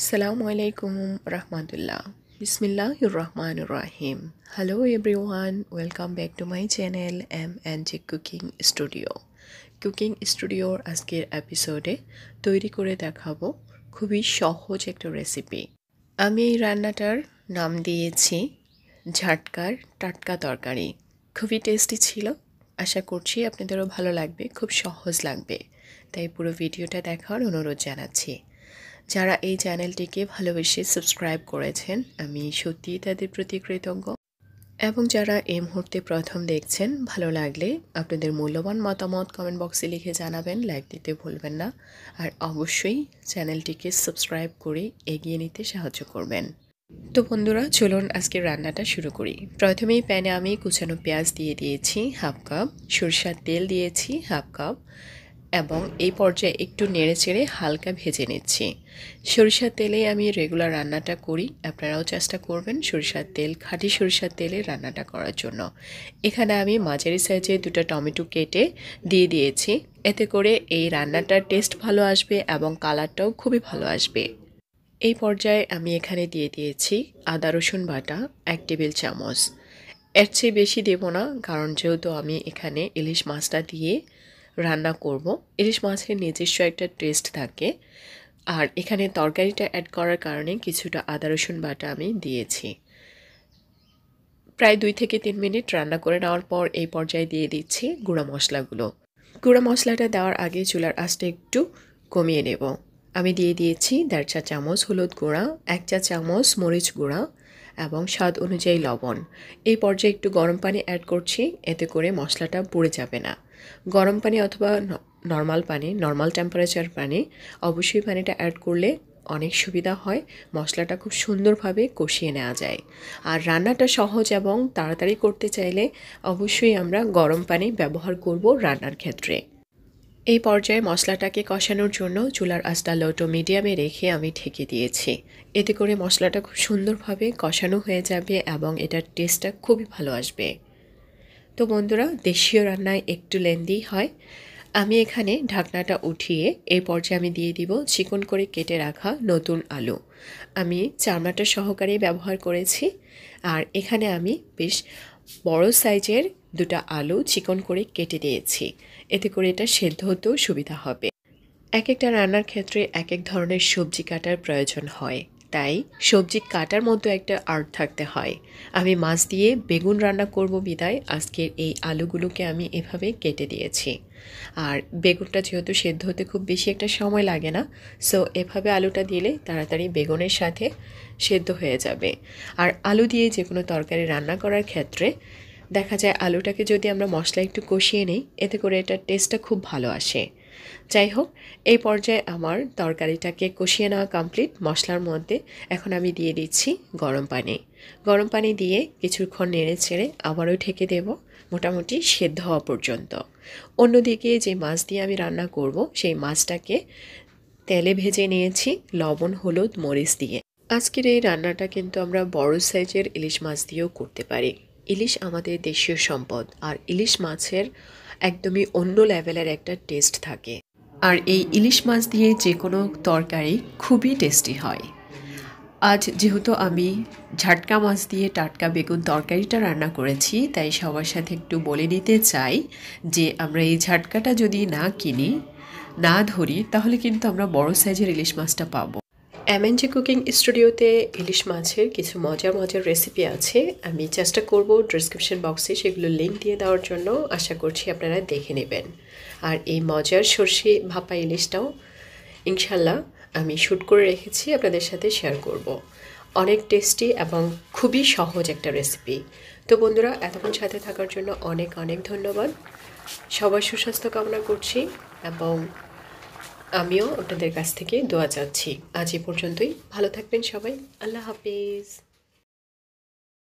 আসসালামু আলাইকুম রহমতুল্লাহ বিসমিল্লাহ রহমান রাহিম hello everyone welcome back to my channel M and G cooking studio cooking স্টুডিওর আজকের এপিসোডে তৈরি করে দেখাবো খুবই সহজ একটা রেসিপি আমি এই রান্নাটার নাম দিয়েছি ঝাটকার টাটকা তরকারি খুবই টেস্টি ছিল আশা করছি আপনাদেরও ভালো লাগবে খুব সহজ লাগবে তাই পুরো ভিডিওটা দেখার অনুরোধ জানাচ্ছি যারা এই চ্যানেলটিকে ভালোবেসে সাবস্ক্রাইব করেছেন আমি সত্যিই তাদের প্রতি কৃতজ্ঞ এবং যারা এই মুহূর্তে প্রথম দেখছেন ভালো লাগলে আপনাদের মূল্যবান মতামত কমেন্ট বক্সে লিখে জানাবেন লাইক দিতে ভুলবেন না আর অবশ্যই চ্যানেলটিকে সাবস্ক্রাইব করে এগিয়ে নিতে সাহায্য করবেন তো বন্ধুরা চলুন আজকে রান্নাটা শুরু করি প্রথমেই প্যানে আমি কুচানো পেঁয়াজ দিয়ে দিয়েছি হাফ কাপ সরষার তেল দিয়েছি হাফ কাপ এবং এই পর্যায়ে একটু নেড়ে চেড়ে হালকা ভেজে নিচ্ছি সরিষার তেলে আমি রেগুলার রান্নাটা করি আপনারাও চেষ্টা করবেন সরিষার তেল খাঁটি সরিষার তেলে রান্নাটা করার জন্য এখানে আমি মাঝারি সাইজে দুটো টমেটো কেটে দিয়ে দিয়েছি এতে করে এই রান্নাটার টেস্ট ভালো আসবে এবং কালারটাও খুবই ভালো আসবে এই পর্যায়ে আমি এখানে দিয়ে দিয়েছি আদা রসুন বাটা এক টেবিল চামচ এর চেয়ে বেশি দেব না কারণ যেহেতু আমি এখানে ইলিশ মাছটা দিয়ে রান্না করব। ইলিশ মাছের নিজস্ব একটা টেস্ট থাকে আর এখানে তরকারিটা অ্যাড করার কারণে কিছুটা আদা রসুন বাটা আমি দিয়েছি প্রায় দুই থেকে তিন মিনিট রান্না করে নেওয়ার পর এই পর্যায়ে দিয়ে দিচ্ছি গুঁড়া মশলাগুলো গুঁড়া মশলাটা দেওয়ার আগে চুলার আঁচটা একটু কমিয়ে নেব আমি দিয়ে দিয়েছি দেড় চা চামচ হলুদ গুঁড়া এক চা চামচ মরিচ গুঁড়া এবং স্বাদ অনুযায়ী লবণ এই পর্যায়ে একটু গরম পানি অ্যাড করছি এতে করে মশলাটা পুড়ে যাবে না গরম পানি অথবা নর্মাল পানি নর্মাল টেম্পারেচার পানি অবশ্যই পানিটা অ্যাড করলে অনেক সুবিধা হয় মশলাটা খুব সুন্দরভাবে কষিয়ে নেওয়া যায় আর রান্নাটা সহজ এবং তাড়াতাড়ি করতে চাইলে অবশ্যই আমরা গরম পানি ব্যবহার করব রান্নার ক্ষেত্রে এই পর্যায়ে মশলাটাকে কষানোর জন্য চুলার আস্তা লোটো মিডিয়ামে রেখে আমি ঠেকে দিয়েছি এতে করে মশলাটা খুব সুন্দরভাবে কষানো হয়ে যাবে এবং এটার টেস্টটা খুবই ভালো আসবে তো বন্ধুরা দেশীয় রান্নায় একটু লেন্দি হয় আমি এখানে ঢাকনাটা উঠিয়ে এই পর্যায়ে আমি দিয়ে দিব চিকন করে কেটে রাখা নতুন আলু আমি চামড়াটা সহকারে ব্যবহার করেছি আর এখানে আমি বেশ বড় সাইজের দুটা আলু চিকন করে কেটে দিয়েছি এতে করে এটা সেদ্ধ হতেও সুবিধা হবে এক একটা রান্নার ক্ষেত্রে এক এক ধরনের সবজি কাটার প্রয়োজন হয় তাই সবজি কাটার মতো একটা আর্ট থাকতে হয় আমি মাছ দিয়ে বেগুন রান্না করব বিদায় আজকের এই আলুগুলোকে আমি এভাবে কেটে দিয়েছি আর বেগুনটা যেহেতু সেদ্ধ হতে খুব বেশি একটা সময় লাগে না সো এভাবে আলুটা দিলে তাড়াতাড়ি বেগুনের সাথে সেদ্ধ হয়ে যাবে আর আলু দিয়ে যে কোনো তরকারি রান্না করার ক্ষেত্রে দেখা যায় আলুটাকে যদি আমরা মশলা একটু কষিয়ে নিই এতে করে এটার টেস্টটা খুব ভালো আসে যাই হোক এই পর্যায়ে আমার তরকারিটাকে কষিয়ে নেওয়া কমপ্লিট মশলার মধ্যে এখন আমি দিয়ে দিচ্ছি গরম পানি গরম পানি দিয়ে কিছুক্ষণ নেড়ে ছেড়ে আবারও ঢেকে দেব মোটামুটি সেদ্ধ হওয়া পর্যন্ত অন্যদিকে যে মাছ দিয়ে আমি রান্না করব সেই মাছটাকে তেলে ভেজে নিয়েছি লবণ হলুদ মরিচ দিয়ে আজকের এই রান্নাটা কিন্তু আমরা বড় সাইজের ইলিশ মাছ দিয়েও করতে পারি ইলিশ আমাদের দেশীয় সম্পদ আর ইলিশ মাছের একদমই অন্য লেভেলের একটা টেস্ট থাকে আর এই ইলিশ মাছ দিয়ে যে কোনো তরকারি খুবই টেস্টি হয় আজ যেহেতু আমি ঝাটকা মাছ দিয়ে টাটকা বেগুন তরকারিটা রান্না করেছি তাই সবার সাথে একটু বলে নিতে চাই যে আমরা এই ঝাটকাটা যদি না কিনি না ধরি তাহলে কিন্তু আমরা বড় সাইজের ইলিশ মাছটা পাবো এমএনজি কুকিং স্টুডিওতে ইলিশ মাছের কিছু মজার মজার রেসিপি আছে আমি চেষ্টা করব ডিসক্রিপশন বক্সে সেগুলো লিঙ্ক দিয়ে দেওয়ার জন্য আশা করছি আপনারা দেখে নেবেন আর এই মজার সর্ষে ভাপা ইলিশটাও ইনশাল্লাহ আমি শ্যুট করে রেখেছি আপনাদের সাথে শেয়ার করব। অনেক টেস্টি এবং খুবই সহজ একটা রেসিপি তো বন্ধুরা এতক্ষণ সাথে থাকার জন্য অনেক অনেক ধন্যবাদ সবার সুস্বাস্থ্য কামনা করছি এবং আমিও আপনাদের কাছ থেকে দোয়া চাচ্ছি আজ এ পর্যন্তই ভালো থাকবেন সবাই আল্লাহ হাফিজ